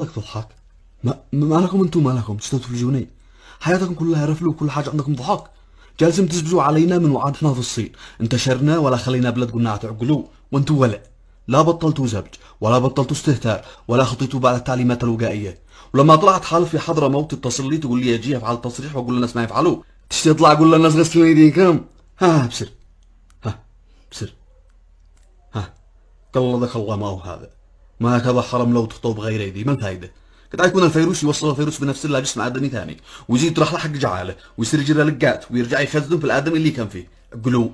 مالك تضحك؟ ما مالكم انتم مالكم؟ تفرجوني؟ حياتكم كلها رفل وكل حاجة عندكم ضحك جالسين تزبزوا علينا من وعدنا في الصين انتشرنا ولا خلينا بلدكم تعقلوا وانتم ولا لا بطلتوا زبج ولا بطلتوا استهتار ولا خطيتوا بعد التعليمات الوقائية ولما طلعت حالف في حضرة موت تتصل لي تقول لي اجي افعل التصريح واقول للناس ما يفعلوا تشتي اطلع اقول للناس غسلوا ايديكم ها بسر ها بسر ها قلدك الله ما هو هذا ما هكذا حرام لو تخطب بغير ايدي ما الفايده قد يكون الفيروس يوصل الفيروس بنفسه جسم ادمي ثاني ويزيد تروح لحق جعاله ويصير يجرى لقات ويرجع يخزن في الادمي اللي كان فيه قلوا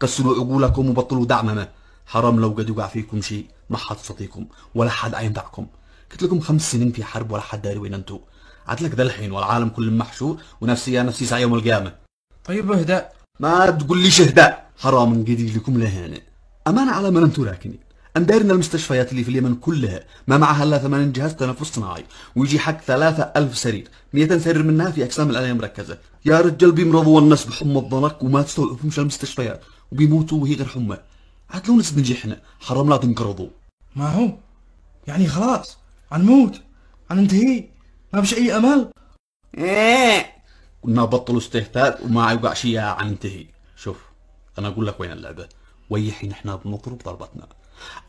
قسلوا عقولكم وبطلوا دعمنا حرام لو قد يقع فيكم شيء ما حد صديقكم ولا حد عينتعكم قلت لكم خمس سنين في حرب ولا حد داري وين انتو عدلك ذا الحين والعالم كله محشور ونفسي يا نفسي ساعة يوم القيامه طيب اهداء ما تقول لي شهداء حرام قدي لكم لهنا امانه على من انتو لكني ان المستشفيات اللي في اليمن كلها ما معها إلا ثمان جهاز تنفس صناعي ويجي حق 3000 سرير 200 سرير منها في أجسام الآلية المركزه يا رجال بيمرضوا الناس بحمى الضنك وما تستوعبهمش المستشفيات وبيموتوا وهي غير حمى عاد لو نسد نجحنا حرام لا تنقرضوا ما هو يعني خلاص عنموت عننتهي ما فيش أي أمل قلنا إيه. بطلوا استهتار وما يوقع شيء عننتهي شوف أنا أقول لك وين اللعبة ويحين احنا بنضرب ضربتنا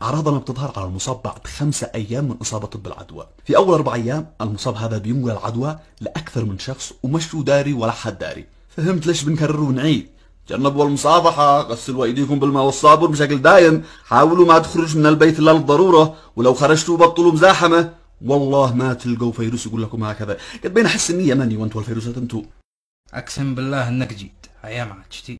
أعراضنا بتظهر على المصاب بعد خمسة أيام من إصابته بالعدوى في أول أربع أيام المصاب هذا بينقل العدوى لأكثر من شخص ومش داري ولا حد داري فهمت ليش بنكرر ونعيد تجنبوا المصافحة غسلوا أيديكم بالماء والصابون بشكل دايم حاولوا ما تخرجوا من البيت إلا للضرورة ولو خرجتوا بطلوا مزاحمة والله ما تلقوا فيروس يقول لكم هكذا قد بين أحس إني يمني وأنتوا الفيروسات أنتوا أقسم بالله إنك جيت أيام عاد